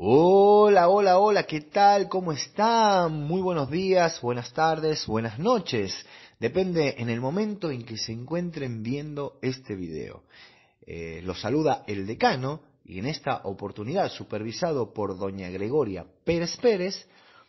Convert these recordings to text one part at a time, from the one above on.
Hola, hola, hola, ¿qué tal? ¿Cómo están? Muy buenos días, buenas tardes, buenas noches. Depende en el momento en que se encuentren viendo este video. Eh, los saluda el decano y en esta oportunidad, supervisado por doña Gregoria Pérez Pérez,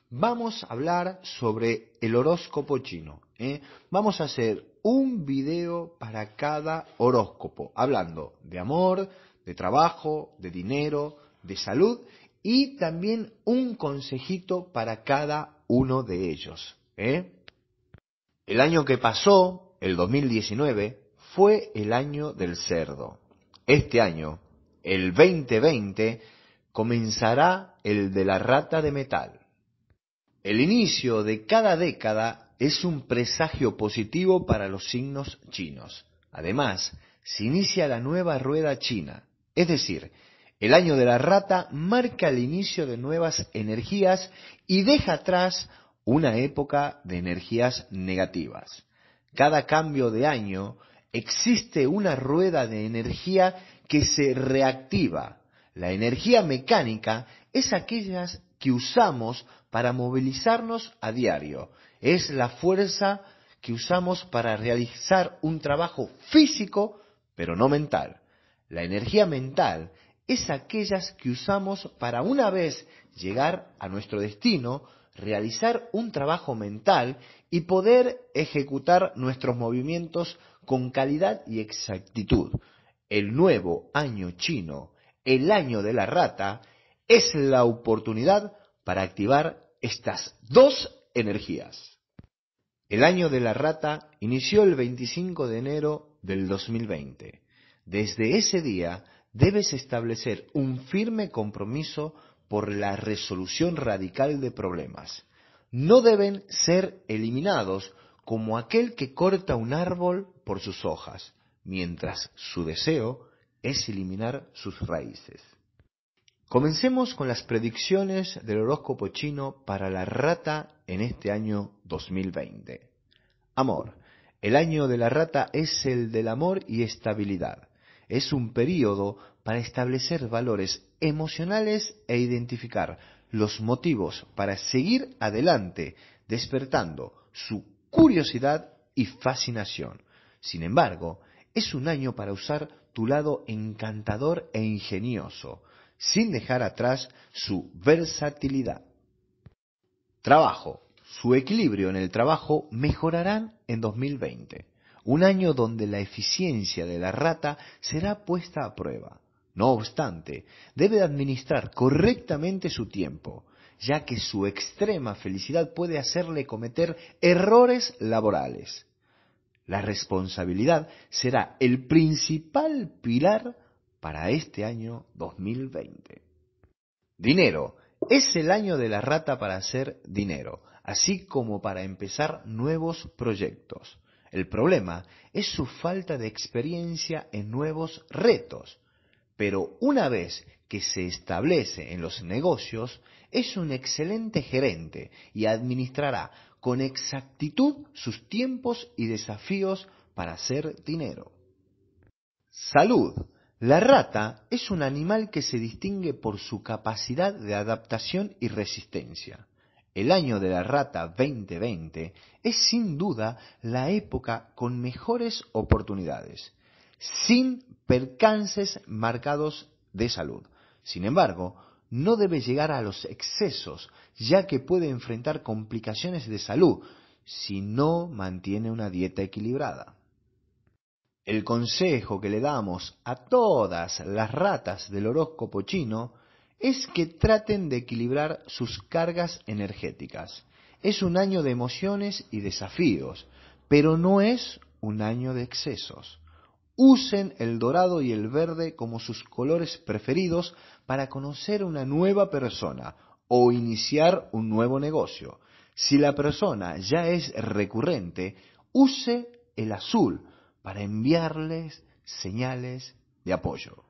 vamos a hablar sobre el horóscopo chino. ¿eh? Vamos a hacer un video para cada horóscopo, hablando de amor, de trabajo, de dinero, de salud y también un consejito para cada uno de ellos. ¿eh? El año que pasó, el 2019, fue el año del cerdo. Este año, el 2020, comenzará el de la rata de metal. El inicio de cada década es un presagio positivo para los signos chinos. Además, se inicia la nueva rueda china, es decir, el año de la rata marca el inicio de nuevas energías y deja atrás una época de energías negativas. Cada cambio de año existe una rueda de energía que se reactiva. La energía mecánica es aquellas que usamos para movilizarnos a diario. Es la fuerza que usamos para realizar un trabajo físico, pero no mental. La energía mental es aquellas que usamos para una vez llegar a nuestro destino, realizar un trabajo mental y poder ejecutar nuestros movimientos con calidad y exactitud. El nuevo año chino, el año de la rata, es la oportunidad para activar estas dos energías. El año de la rata inició el 25 de enero del 2020. Desde ese día, debes establecer un firme compromiso por la resolución radical de problemas. No deben ser eliminados como aquel que corta un árbol por sus hojas, mientras su deseo es eliminar sus raíces. Comencemos con las predicciones del horóscopo chino para la rata en este año 2020. Amor. El año de la rata es el del amor y estabilidad es un periodo para establecer valores emocionales e identificar los motivos para seguir adelante, despertando su curiosidad y fascinación. Sin embargo, es un año para usar tu lado encantador e ingenioso, sin dejar atrás su versatilidad. Trabajo. Su equilibrio en el trabajo mejorarán en 2020 un año donde la eficiencia de la rata será puesta a prueba. No obstante, debe administrar correctamente su tiempo, ya que su extrema felicidad puede hacerle cometer errores laborales. La responsabilidad será el principal pilar para este año 2020. Dinero. Es el año de la rata para hacer dinero, así como para empezar nuevos proyectos. El problema es su falta de experiencia en nuevos retos. Pero una vez que se establece en los negocios, es un excelente gerente y administrará con exactitud sus tiempos y desafíos para hacer dinero. Salud. La rata es un animal que se distingue por su capacidad de adaptación y resistencia el año de la rata 2020, es sin duda la época con mejores oportunidades, sin percances marcados de salud. Sin embargo, no debe llegar a los excesos, ya que puede enfrentar complicaciones de salud si no mantiene una dieta equilibrada. El consejo que le damos a todas las ratas del horóscopo chino es que traten de equilibrar sus cargas energéticas. Es un año de emociones y desafíos, pero no es un año de excesos. Usen el dorado y el verde como sus colores preferidos para conocer una nueva persona o iniciar un nuevo negocio. Si la persona ya es recurrente, use el azul para enviarles señales de apoyo.